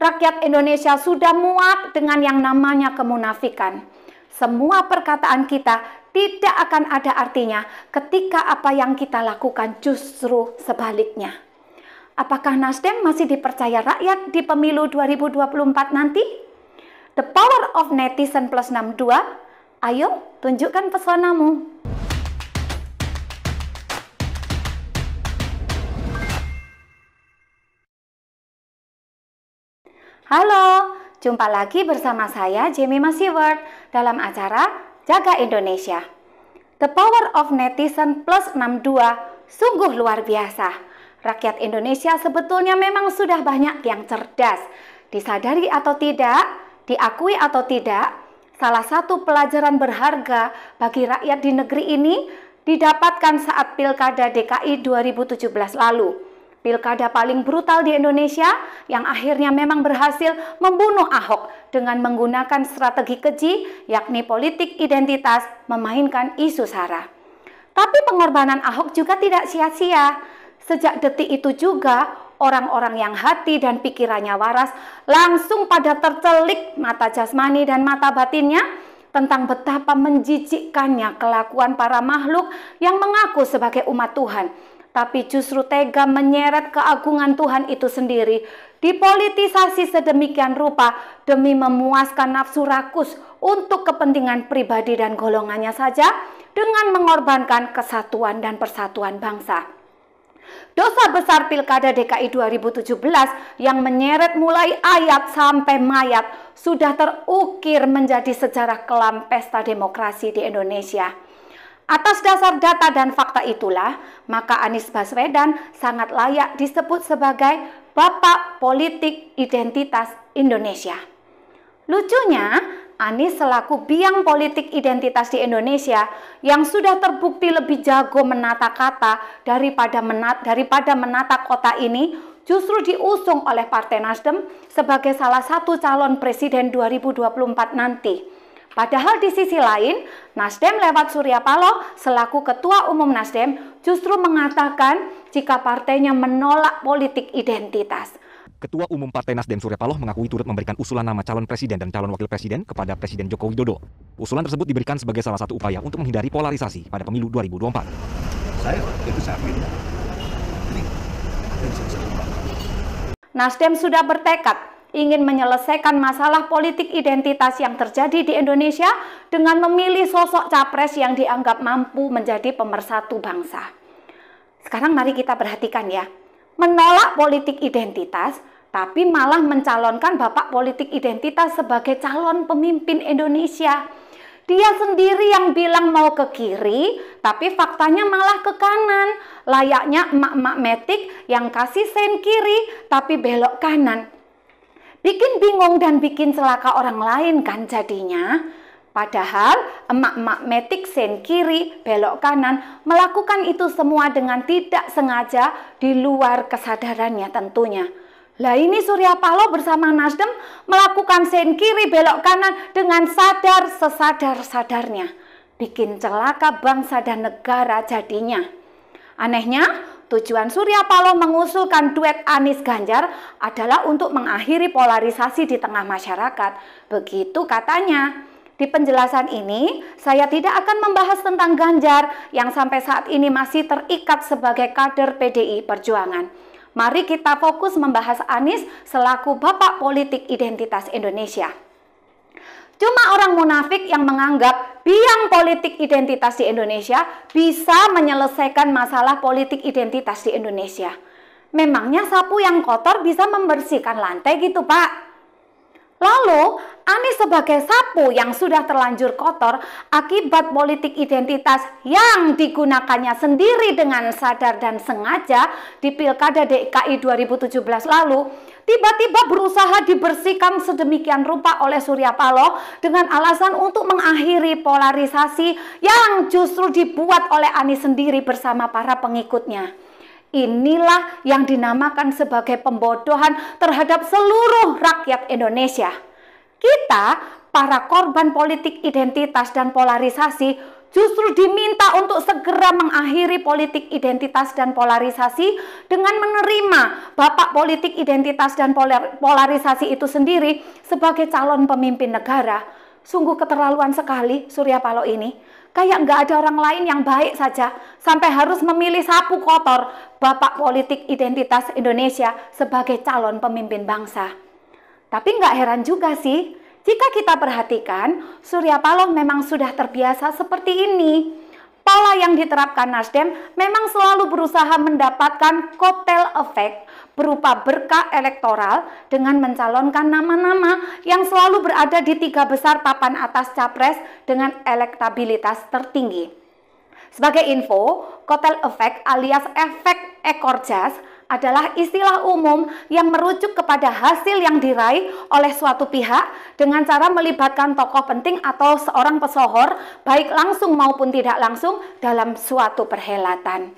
rakyat Indonesia sudah muak dengan yang namanya kemunafikan. Semua perkataan kita tidak akan ada artinya ketika apa yang kita lakukan justru sebaliknya. Apakah Nasdem masih dipercaya rakyat di pemilu 2024 nanti? The power of netizen plus 62, ayo tunjukkan pesonamu. Halo, jumpa lagi bersama saya Jamie Masiver dalam acara Jaga Indonesia. The power of netizen plus 62 sungguh luar biasa. Rakyat Indonesia sebetulnya memang sudah banyak yang cerdas. Disadari atau tidak, diakui atau tidak, salah satu pelajaran berharga bagi rakyat di negeri ini didapatkan saat Pilkada DKI 2017 lalu pilkada paling brutal di Indonesia yang akhirnya memang berhasil membunuh Ahok dengan menggunakan strategi keji yakni politik identitas memainkan isu sara. Tapi pengorbanan Ahok juga tidak sia-sia. Sejak detik itu juga orang-orang yang hati dan pikirannya waras langsung pada tercelik mata jasmani dan mata batinnya tentang betapa menjijikkannya kelakuan para makhluk yang mengaku sebagai umat Tuhan tapi justru tega menyeret keagungan Tuhan itu sendiri, dipolitisasi sedemikian rupa demi memuaskan nafsu rakus untuk kepentingan pribadi dan golongannya saja dengan mengorbankan kesatuan dan persatuan bangsa. Dosa besar Pilkada DKI 2017 yang menyeret mulai ayat sampai mayat sudah terukir menjadi sejarah kelam pesta demokrasi di Indonesia. Atas dasar data dan fakta itulah, maka Anies Baswedan sangat layak disebut sebagai bapak politik identitas Indonesia. Lucunya, Anies selaku biang politik identitas di Indonesia yang sudah terbukti lebih jago menata kata daripada menat, daripada menata kota ini justru diusung oleh Partai Nasdem sebagai salah satu calon presiden 2024 nanti. Padahal di sisi lain, Nasdem lewat Surya Paloh selaku Ketua Umum Nasdem justru mengatakan jika partainya menolak politik identitas. Ketua Umum Partai Nasdem Surya Paloh mengakui turut memberikan usulan nama calon presiden dan calon wakil presiden kepada Presiden Joko Widodo. Usulan tersebut diberikan sebagai salah satu upaya untuk menghindari polarisasi pada pemilu 2024. Saya itu saya pilih. Nasdem sudah bertekad ingin menyelesaikan masalah politik identitas yang terjadi di Indonesia dengan memilih sosok capres yang dianggap mampu menjadi pemersatu bangsa. Sekarang mari kita perhatikan ya, menolak politik identitas tapi malah mencalonkan bapak politik identitas sebagai calon pemimpin Indonesia. Dia sendiri yang bilang mau ke kiri, tapi faktanya malah ke kanan. Layaknya emak-emak metik yang kasih sen kiri, tapi belok kanan bikin bingung dan bikin celaka orang lain kan jadinya. Padahal emak-emak metik sen kiri, belok kanan, melakukan itu semua dengan tidak sengaja di luar kesadarannya tentunya. Lah ini Surya Paloh bersama Nasdem melakukan sen kiri, belok kanan dengan sadar sesadar-sadarnya. Bikin celaka bangsa dan negara jadinya. Anehnya, Tujuan Surya Paloh mengusulkan duet Anies Ganjar adalah untuk mengakhiri polarisasi di tengah masyarakat. Begitu katanya. Di penjelasan ini, saya tidak akan membahas tentang Ganjar yang sampai saat ini masih terikat sebagai kader PDI Perjuangan. Mari kita fokus membahas Anies selaku bapak politik identitas Indonesia. Cuma orang munafik yang menganggap biang politik identitas di Indonesia bisa menyelesaikan masalah politik identitas di Indonesia. Memangnya sapu yang kotor bisa membersihkan lantai gitu, Pak? Lalu, Anies sebagai sapu yang sudah terlanjur kotor akibat politik identitas yang digunakannya sendiri dengan sadar dan sengaja di Pilkada DKI 2017 lalu, tiba-tiba berusaha dibersihkan sedemikian rupa oleh Surya Paloh dengan alasan untuk mengakhiri polarisasi yang justru dibuat oleh Anies sendiri bersama para pengikutnya. Inilah yang dinamakan sebagai pembodohan terhadap seluruh rakyat Indonesia. Kita, para korban politik identitas dan polarisasi, justru diminta untuk segera mengakhiri politik identitas dan polarisasi dengan menerima bapak politik identitas dan polarisasi itu sendiri sebagai calon pemimpin negara. Sungguh keterlaluan sekali Surya Paloh ini. Kayak nggak ada orang lain yang baik saja sampai harus memilih sapu kotor bapak politik identitas Indonesia sebagai calon pemimpin bangsa. Tapi nggak heran juga sih jika kita perhatikan, Surya Paloh memang sudah terbiasa seperti ini. Pola yang diterapkan Nasdem memang selalu berusaha mendapatkan kotel efek berupa berkah elektoral dengan mencalonkan nama-nama yang selalu berada di tiga besar papan atas capres dengan elektabilitas tertinggi. Sebagai info, kotel efek alias efek ekor jas adalah istilah umum yang merujuk kepada hasil yang diraih oleh suatu pihak dengan cara melibatkan tokoh penting atau seorang pesohor baik langsung maupun tidak langsung dalam suatu perhelatan.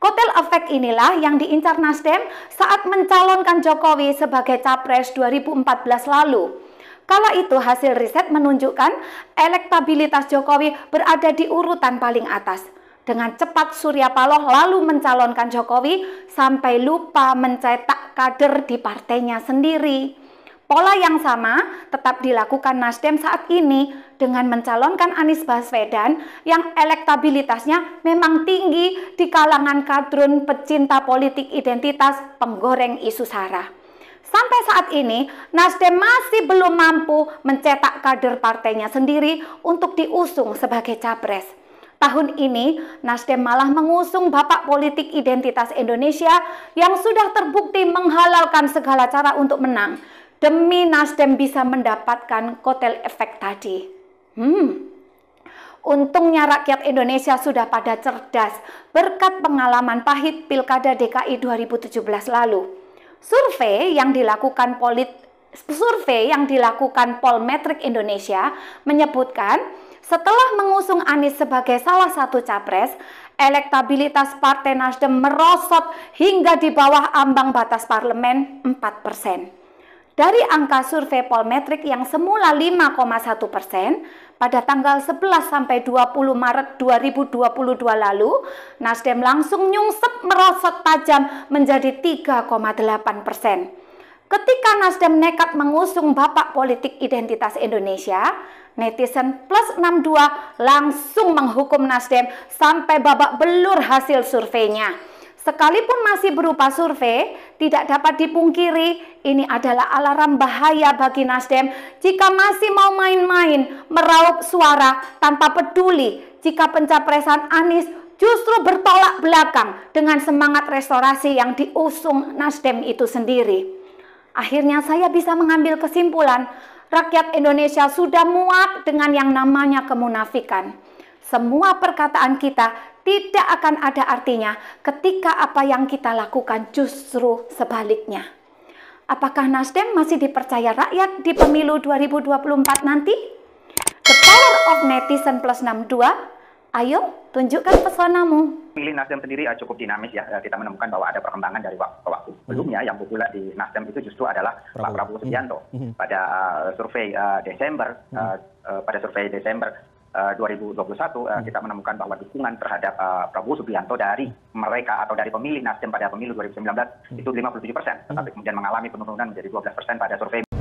Kotel efek inilah yang diincar Nasdem saat mencalonkan Jokowi sebagai capres 2014 lalu. Kala itu hasil riset menunjukkan elektabilitas Jokowi berada di urutan paling atas – dengan cepat Surya Paloh lalu mencalonkan Jokowi sampai lupa mencetak kader di partainya sendiri. Pola yang sama tetap dilakukan Nasdem saat ini dengan mencalonkan Anies Baswedan yang elektabilitasnya memang tinggi di kalangan kadrun pecinta politik identitas penggoreng isu sara. Sampai saat ini, Nasdem masih belum mampu mencetak kader partainya sendiri untuk diusung sebagai capres. Tahun ini Nasdem malah mengusung bapak politik identitas Indonesia yang sudah terbukti menghalalkan segala cara untuk menang demi Nasdem bisa mendapatkan kotel efek tadi. Hmm. Untungnya rakyat Indonesia sudah pada cerdas berkat pengalaman pahit Pilkada DKI 2017 lalu. Survei yang dilakukan polit survei yang dilakukan Polmetric Indonesia menyebutkan setelah mengusung Anies sebagai salah satu capres, elektabilitas Partai Nasdem merosot hingga di bawah ambang batas parlemen 4 persen. Dari angka survei Polmetrik yang semula 5,1 persen, pada tanggal 11 sampai 20 Maret 2022 lalu, Nasdem langsung nyungsep merosot tajam menjadi 3,8 persen. Ketika Nasdem nekat mengusung bapak politik identitas Indonesia, netizen plus 62 langsung menghukum Nasdem sampai babak belur hasil surveinya. Sekalipun masih berupa survei, tidak dapat dipungkiri ini adalah alarm bahaya bagi Nasdem jika masih mau main-main meraup suara tanpa peduli jika pencapresan Anies justru bertolak belakang dengan semangat restorasi yang diusung Nasdem itu sendiri. Akhirnya saya bisa mengambil kesimpulan rakyat Indonesia sudah muak dengan yang namanya kemunafikan. Semua perkataan kita tidak akan ada artinya ketika apa yang kita lakukan justru sebaliknya. Apakah Nasdem masih dipercaya rakyat di pemilu 2024 nanti? The power of netizen plus 62, ayo tunjukkan pesonamu pilih Nasdem sendiri eh, cukup dinamis ya. Eh, kita menemukan bahwa ada perkembangan dari waktu ke hmm. waktu. Sebelumnya yang populer di Nasdem itu justru adalah Prabowo. Pak Prabowo Subianto. Pada survei Desember, pada survei Desember uh, 2021 uh, kita menemukan bahwa dukungan terhadap eh, Prabowo Subianto dari mereka atau dari pemilih Nasdem pada pemilu 2019 hmm. itu 57 persen, hmm. tetapi kemudian mengalami penurunan menjadi 12 persen pada survei